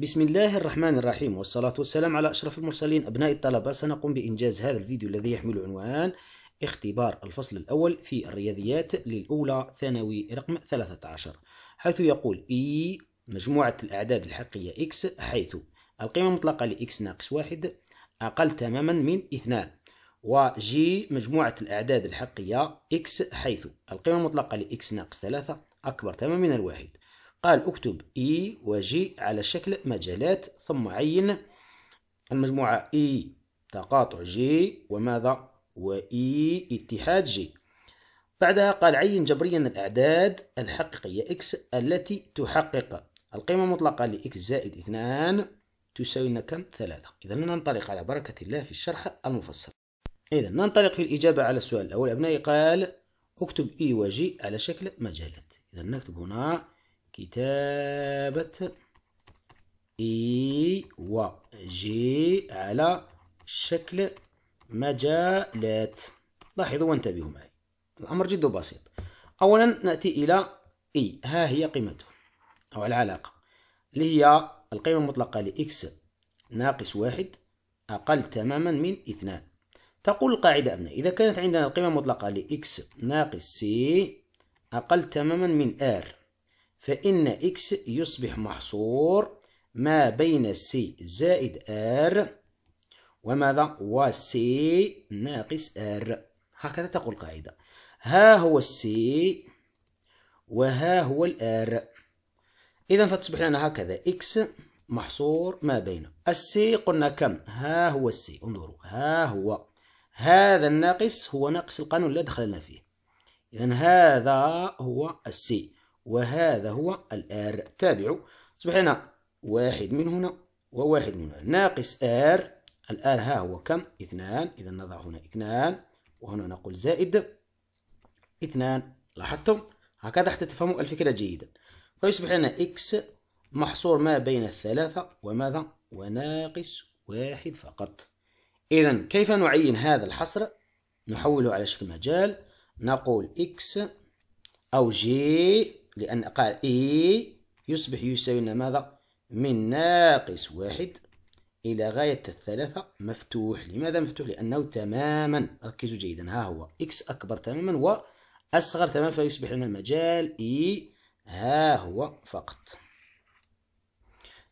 بسم الله الرحمن الرحيم والصلاة والسلام على أشرف المرسلين أبناء الطلبة سنقوم بإنجاز هذا الفيديو الذي يحمل عنوان اختبار الفصل الأول في الرياضيات للأولى ثانوي رقم 13 حيث يقول إي e، مجموعة الأعداد الحقية X حيث القيمة المطلقة ل X ناقص واحد أقل تماما من اثنان وجي مجموعة الأعداد الحقية X حيث القيمة المطلقة ل X ناقص ثلاثة أكبر تماما من الواحد قال اكتب اي وجي على شكل مجالات ثم عين المجموعة اي تقاطع جي وماذا واي اتحاد جي بعدها قال عين جبريا الأعداد الحقيقية إكس التي تحقق القيمة المطلقة لإكس زائد اثنان تساوي كم؟ ثلاثة إذا ننطلق على بركة الله في الشرح المفصل إذا ننطلق في الإجابة على السؤال الأول أبنائي قال اكتب إي وجي على شكل مجالات إذا نكتب هنا كتابة إي و جي على شكل مجالات لاحظوا وانتبهوا معي الأمر جد بسيط أولا نأتي إلى إي ها هي قيمته أو العلاقة اللي هي القيمة المطلقة لإكس ناقص واحد أقل تماما من اثنان تقول القاعدة أن إذا كانت عندنا القيمة المطلقة لإكس ناقص سي أقل تماما من آر فإن إكس يصبح محصور ما بين سي زائد آر وماذا و سي ناقص آر هكذا تقول القاعدة ها هو السي وها هو الآر إذا فتصبح لنا هكذا إكس محصور ما بين السي قلنا كم ها هو السي انظروا ها هو هذا الناقص هو ناقص القانون الذي دخلنا فيه إذا هذا هو السي وهذا هو الآر تابعوا تصبح لنا واحد من هنا وواحد من هنا ناقص آر الآر ها هو كم اثنان إذا نضع هنا اثنان وهنا نقول زائد اثنان لاحظتم هكذا حتى تفهموا الفكرة جيدا فيصبح طيب، لنا إكس محصور ما بين الثلاثة وماذا وناقص واحد فقط إذا كيف نعين هذا الحصر نحوله على شكل مجال نقول إكس أو جي لأن قال إي يصبح لنا ماذا من ناقص واحد إلى غاية الثلاثة مفتوح لماذا مفتوح لأنه تماما ركزوا جيدا ها هو إكس أكبر تماما وأصغر تماما فيصبح لنا المجال إي ها هو فقط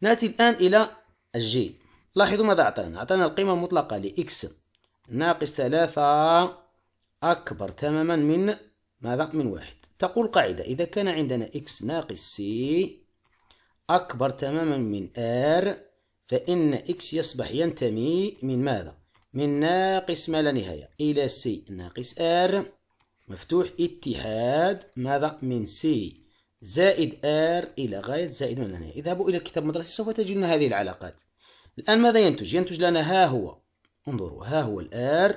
نأتي الآن إلى الجي لاحظوا ماذا أعطانا أعطانا القيمة المطلقة لإكس ناقص ثلاثة أكبر تماما من ماذا من واحد تقول قاعدة إذا كان عندنا x ناقص c أكبر تماما من r فإن x يصبح ينتمي من ماذا من ناقص ما لا نهاية إلى c ناقص r مفتوح اتحاد ماذا من c زائد r إلى غاية زائد ما لا نهاية اذهبوا إلى كتاب مدرسة سوف تجدون هذه العلاقات الآن ماذا ينتج ينتج لنا ها هو انظروا ها هو الار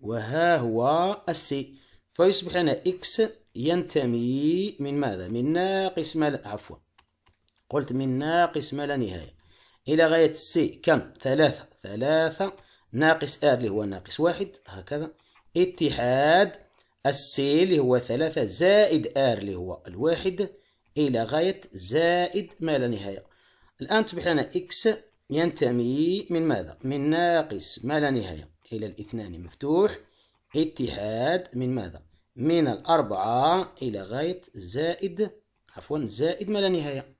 وها هو السي فيصبح لنا إكس ينتمي من ماذا؟ من ناقص ما عفوا قلت من ناقص ما لا نهاية إلى غاية سي كم؟ ثلاثة ثلاثة ناقص آر اللي هو ناقص واحد هكذا اتحاد السي اللي هو ثلاثة زائد آر اللي هو الواحد إلى غاية زائد ما لا نهاية الآن تصبح لنا إكس ينتمي من ماذا؟ من ناقص ما لا نهاية إلى الاثنان مفتوح اتحاد من ماذا؟ من الأربعة إلى غاية زائد عفوا زائد ما لا نهاية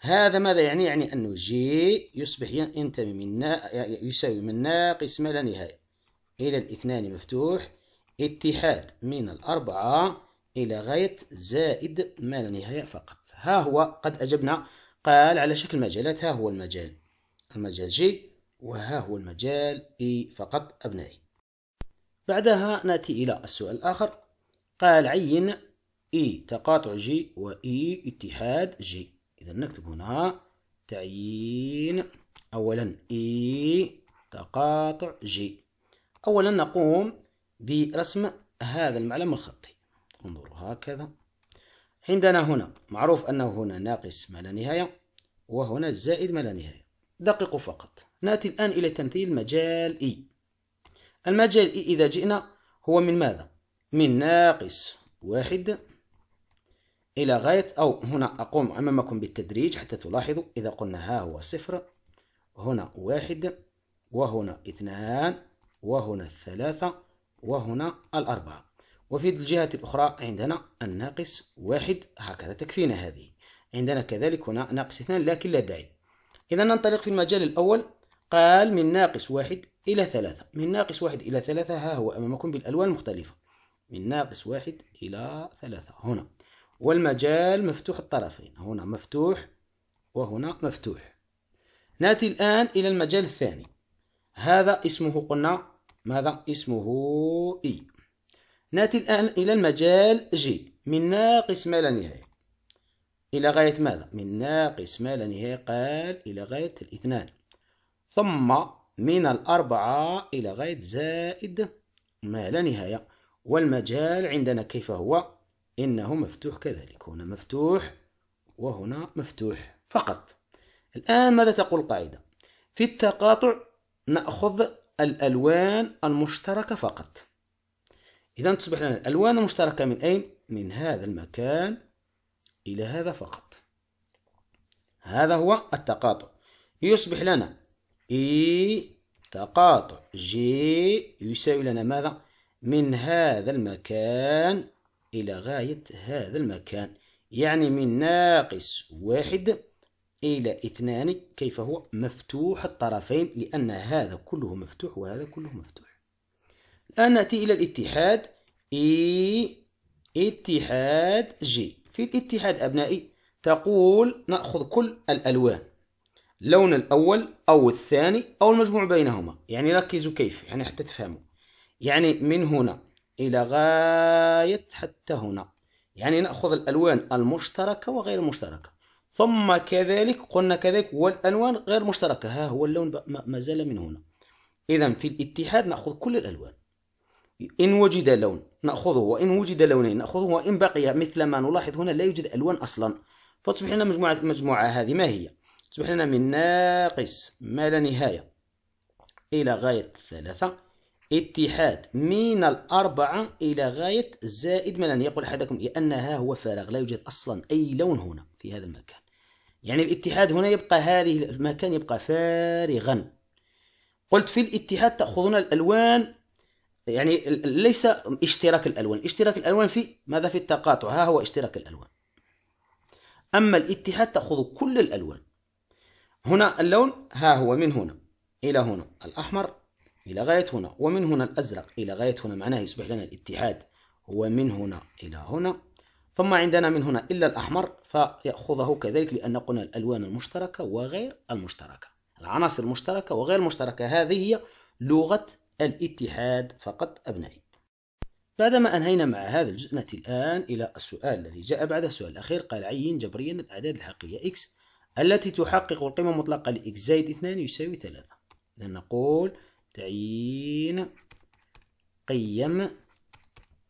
هذا ماذا يعني؟ يعني أنه جي يصبح ينتمي من يساوي من ناقص ما لا نهاية إلى الاثنان مفتوح اتحاد من الأربعة إلى غاية زائد ما لا نهاية فقط ها هو قد أجبنا قال على شكل مجالات ها هو المجال المجال جي وها هو المجال إي e فقط أبنائي بعدها نأتي إلى السؤال الآخر قال عين إي تقاطع جي وإي اتحاد جي إذا نكتب هنا تعيين أولا إي تقاطع جي أولا نقوم برسم هذا المعلم الخطي انظروا هكذا عندنا هنا معروف أنه هنا ناقص ما لا نهاية وهنا زائد ما لا نهاية دققوا فقط نأتي الآن إلى تمثيل مجال إي المجال إي إذا جئنا هو من ماذا؟ من ناقص واحد إلى غاية أو هنا أقوم أمامكم بالتدريج حتى تلاحظوا إذا قلنا ها هو صفر هنا واحد وهنا اثنان وهنا الثلاثة وهنا الأربعة وفي الجهة الأخرى عندنا الناقص واحد هكذا تكفينا هذه عندنا كذلك هنا ناقص اثنان لكن لا داعي إذا ننطلق في المجال الأول قال من ناقص واحد إلى ثلاثة من ناقص واحد إلى ثلاثة ها هو أمامكم بالألوان المختلفة من ناقص واحد إلى ثلاثة هنا والمجال مفتوح الطرفين هنا مفتوح وهنا مفتوح نأتي الآن إلى المجال الثاني هذا اسمه قلنا ماذا اسمه إي نأتي الآن إلى المجال جي من ناقص ما لا نهاية إلى غاية ماذا؟ من ناقص ما لا نهاية قال إلى غاية الاثنان ثم من الأربعة إلى غاية زائد ما لا نهاية والمجال عندنا كيف هو إنه مفتوح كذلك هنا مفتوح وهنا مفتوح فقط الآن ماذا تقول القاعدة في التقاطع نأخذ الألوان المشتركة فقط إذا تصبح لنا الألوان المشتركة من أين؟ من هذا المكان إلى هذا فقط هذا هو التقاطع يصبح لنا إي تقاطع جي يساوي لنا ماذا؟ من هذا المكان إلى غاية هذا المكان يعني من ناقص واحد إلى اثنان كيف هو مفتوح الطرفين لأن هذا كله مفتوح وهذا كله مفتوح الآن نأتي إلى الاتحاد إي اتحاد جي في الاتحاد أبنائي تقول نأخذ كل الألوان اللون الأول أو الثاني أو المجموع بينهما يعني ركزوا كيف يعني حتى تفهموا يعني من هنا إلى غاية حتى هنا يعني نأخذ الألوان المشتركة وغير المشتركة ثم كذلك قلنا كذلك والألوان غير مشتركة ها هو اللون ما زال من هنا إذا في الاتحاد نأخذ كل الألوان إن وجد لون نأخذه وإن وجد لونين نأخذه وإن بقي مثل ما نلاحظ هنا لا يوجد ألوان أصلا فتصبح لنا مجموعة المجموعة هذه ما هي؟ تصبح لنا من ناقص ما لا نهاية إلى غاية ثلاثة اتحاد من الأربعة إلى غاية زائد ملان يقول أحدكم لأن ها هو فارغ لا يوجد أصلا أي لون هنا في هذا المكان يعني الاتحاد هنا يبقى هذه المكان يبقى فارغا قلت في الاتحاد تأخذون الألوان يعني ليس اشتراك الألوان اشتراك الألوان في ماذا في التقاطع ها هو اشتراك الألوان أما الاتحاد تأخذ كل الألوان هنا اللون ها هو من هنا إلى هنا الأحمر إلى غاية هنا ومن هنا الأزرق إلى غاية هنا معناه يصبح لنا الاتحاد ومن هنا إلى هنا ثم عندنا من هنا إلا الأحمر فيأخذه كذلك لأن قلنا الألوان المشتركة وغير المشتركة العناصر المشتركة وغير المشتركة هذه هي لغة الاتحاد فقط أبنائي بعدما أنهينا مع هذا الجزء نأتي الآن إلى السؤال الذي جاء بعد السؤال الأخير قال عين جبريا الأعداد الحقيقية x التي تحقق القيمة المطلقة لإكس زائد 2 يساوي 3 إذا نقول تعيين قيم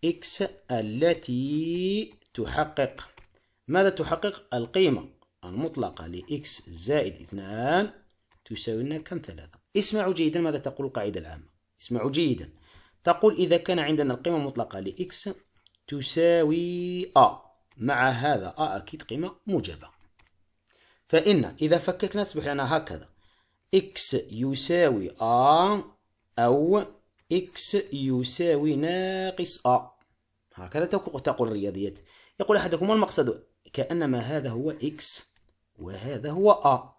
إكس التي تحقق ماذا تحقق القيمة المطلقة لإكس زائد اثنان تساوي لنا كم ثلاثة اسمعوا جيدا ماذا تقول القاعدة العامة اسمعوا جيدا تقول إذا كان عندنا القيمة المطلقة لإكس تساوي أ مع هذا أ أكيد قيمة موجبة فإن إذا فككنا تصبح لنا هكذا إكس يساوي أ أو إكس يساوي ناقص أ هكذا تقول الرياضيات يقول أحدكم المقصد كأنما هذا هو إكس وهذا هو أ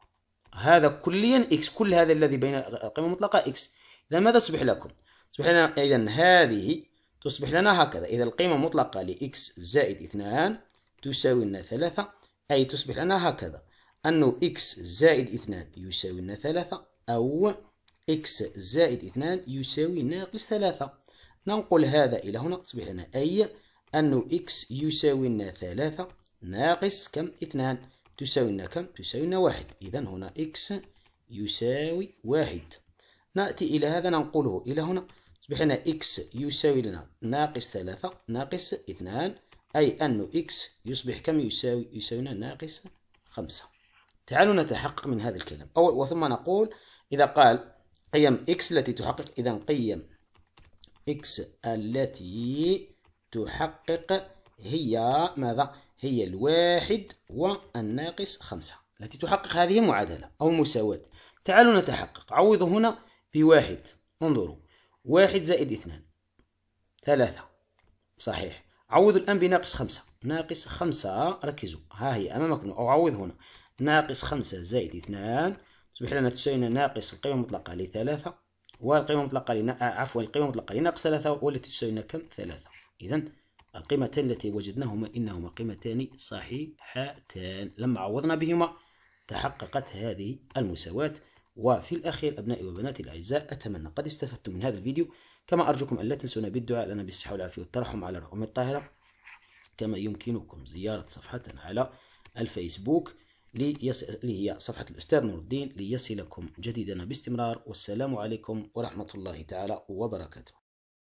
هذا كليا إكس كل هذا الذي بين القيمة المطلقة إكس إذا ماذا تصبح لكم؟ تصبح لنا إذا هذه تصبح لنا هكذا إذا القيمة المطلقة لإكس زائد اثنان تساوي لنا ثلاثة أي تصبح لنا هكذا أنه إكس زائد اثنان يساوي لنا ثلاثة أو إكس زائد اثنان يساوي ناقص ثلاثة ننقل هذا إلى هنا تصبح لنا أي أنه إكس يساوي لنا ثلاثة ناقص كم اثنان تساوي لنا كم تساوي لنا واحد إذا هنا إكس يساوي واحد نأتي إلى هذا ننقله إلى هنا تصبح لنا إكس يساوي لنا ناقص ثلاثة ناقص اثنان أي أنه إكس يصبح كم يساوي يساوي لنا ناقص خمسة تعالوا نتحقق من هذا الكلام أو وثم نقول إذا قال قيم x التي تحقق إذا قيم x التي تحقق هي ماذا؟ هي الواحد والناقص خمسة التي تحقق هذه المعادلة أو المساواة تعالوا نتحقق عوضوا هنا بواحد انظروا واحد زائد اثنان ثلاثة صحيح عوضوا الآن بناقص خمسة ناقص خمسة ركزوا ها هي أمامكم أو عوض هنا ناقص خمسة زائد اثنان تصبح لنا تساوينا ناقص القيمة المطلقة لثلاثة والقيمة المطلقة لنا آه، عفوا القيمة المطلقة لناقص ثلاثة والتي تساوينا كم ثلاثة إذا القيمتان التي وجدناهما إنهما قيمتان صحيحتان لما عوضنا بهما تحققت هذه المساواة وفي الأخير أبنائي وبناتي الأعزاء أتمنى قد استفدتم من هذا الفيديو كما أرجوكم ألا تنسونا بالدعاء لنا بالصحة والعافية والترحم على الأم الطاهرة كما يمكنكم زيارة صفحتنا على الفيسبوك ليس... اللي هي صفحة الأستاذ نور الدين ليصلكم جديدنا باستمرار والسلام عليكم ورحمة الله تعالى وبركاته